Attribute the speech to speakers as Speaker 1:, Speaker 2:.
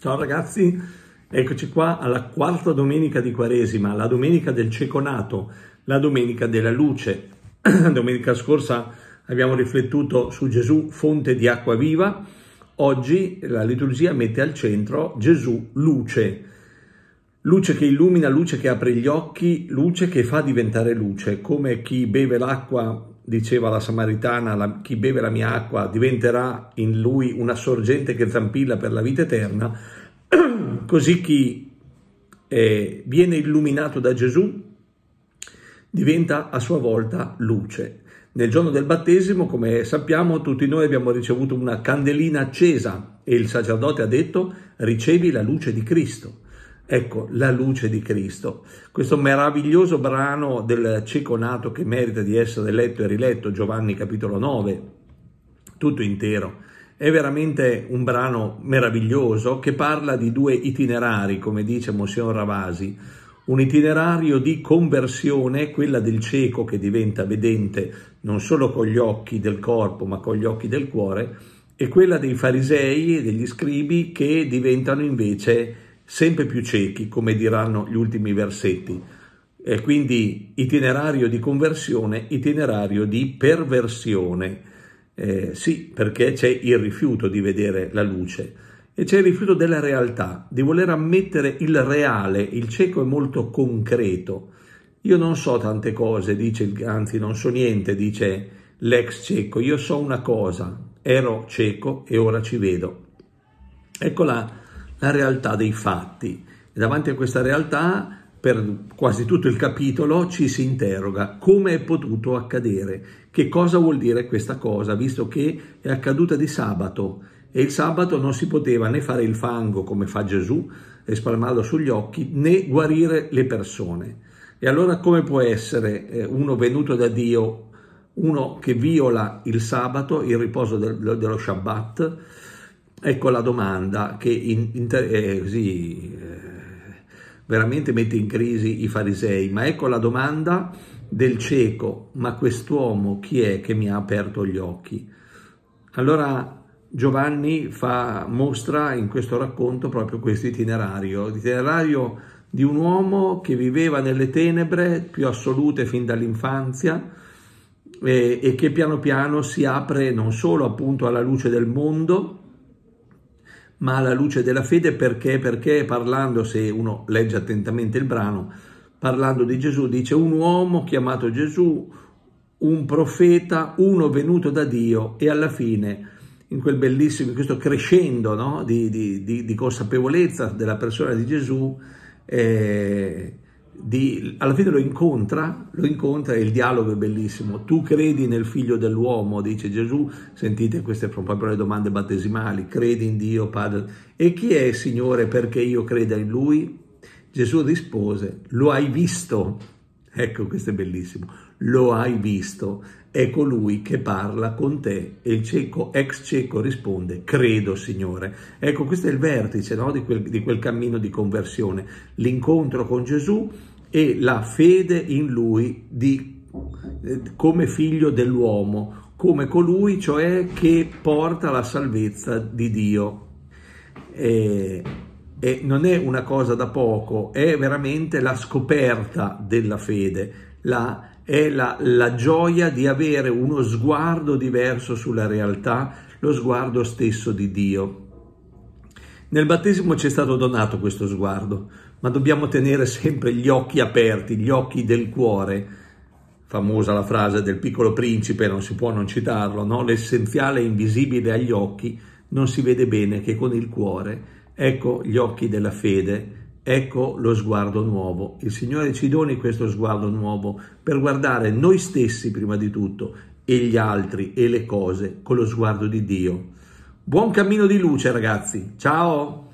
Speaker 1: Ciao ragazzi, eccoci qua alla quarta domenica di Quaresima, la domenica del ceconato, la domenica della luce. domenica scorsa abbiamo riflettuto su Gesù, fonte di acqua viva. Oggi la liturgia mette al centro Gesù, luce. Luce che illumina, luce che apre gli occhi, luce che fa diventare luce, come chi beve l'acqua diceva la Samaritana, la, chi beve la mia acqua diventerà in lui una sorgente che zampilla per la vita eterna, così chi eh, viene illuminato da Gesù diventa a sua volta luce. Nel giorno del battesimo, come sappiamo, tutti noi abbiamo ricevuto una candelina accesa e il sacerdote ha detto ricevi la luce di Cristo. Ecco, la luce di Cristo. Questo meraviglioso brano del cieco nato che merita di essere letto e riletto, Giovanni capitolo 9, tutto intero. È veramente un brano meraviglioso che parla di due itinerari, come dice Monsignor Ravasi. Un itinerario di conversione, quella del cieco che diventa vedente non solo con gli occhi del corpo, ma con gli occhi del cuore, e quella dei farisei e degli scribi che diventano invece sempre più ciechi, come diranno gli ultimi versetti. E quindi itinerario di conversione, itinerario di perversione. Eh, sì, perché c'è il rifiuto di vedere la luce e c'è il rifiuto della realtà, di voler ammettere il reale. Il cieco è molto concreto. Io non so tante cose, dice, anzi non so niente, dice l'ex cieco. Io so una cosa, ero cieco e ora ci vedo. Eccola la realtà dei fatti. E davanti a questa realtà, per quasi tutto il capitolo, ci si interroga come è potuto accadere, che cosa vuol dire questa cosa, visto che è accaduta di sabato e il sabato non si poteva né fare il fango come fa Gesù e spalmarlo sugli occhi, né guarire le persone. E allora come può essere eh, uno venuto da Dio, uno che viola il sabato, il riposo dello Shabbat, Ecco la domanda che in, inter, eh, così, eh, veramente mette in crisi i farisei, ma ecco la domanda del cieco, ma quest'uomo chi è che mi ha aperto gli occhi? Allora Giovanni fa, mostra in questo racconto proprio questo itinerario, l'itinerario di un uomo che viveva nelle tenebre più assolute fin dall'infanzia eh, e che piano piano si apre non solo appunto alla luce del mondo, ma alla luce della fede perché? Perché parlando, se uno legge attentamente il brano, parlando di Gesù, dice un uomo chiamato Gesù, un profeta, uno venuto da Dio e alla fine in quel bellissimo, in questo crescendo no? di, di, di, di, consapevolezza della persona di Gesù, eh, di, alla fine lo incontra, lo incontra e il dialogo è bellissimo. Tu credi nel figlio dell'uomo, dice Gesù, sentite queste sono proprio le domande battesimali, credi in Dio Padre. E chi è il Signore perché io creda in Lui? Gesù rispose, lo hai visto. Ecco, questo è bellissimo lo hai visto, è colui che parla con te. E il cieco, ex cieco, risponde, credo Signore. Ecco, questo è il vertice no, di, quel, di quel cammino di conversione, l'incontro con Gesù e la fede in lui di, come figlio dell'uomo, come colui cioè che porta la salvezza di Dio. E, e non è una cosa da poco, è veramente la scoperta della fede, la, è la, la gioia di avere uno sguardo diverso sulla realtà, lo sguardo stesso di Dio. Nel battesimo ci è stato donato questo sguardo, ma dobbiamo tenere sempre gli occhi aperti, gli occhi del cuore. Famosa la frase del piccolo principe, non si può non citarlo, no? l'essenziale è invisibile agli occhi, non si vede bene che con il cuore. Ecco gli occhi della fede Ecco lo sguardo nuovo. Il Signore ci doni questo sguardo nuovo per guardare noi stessi prima di tutto e gli altri e le cose con lo sguardo di Dio. Buon cammino di luce ragazzi. Ciao!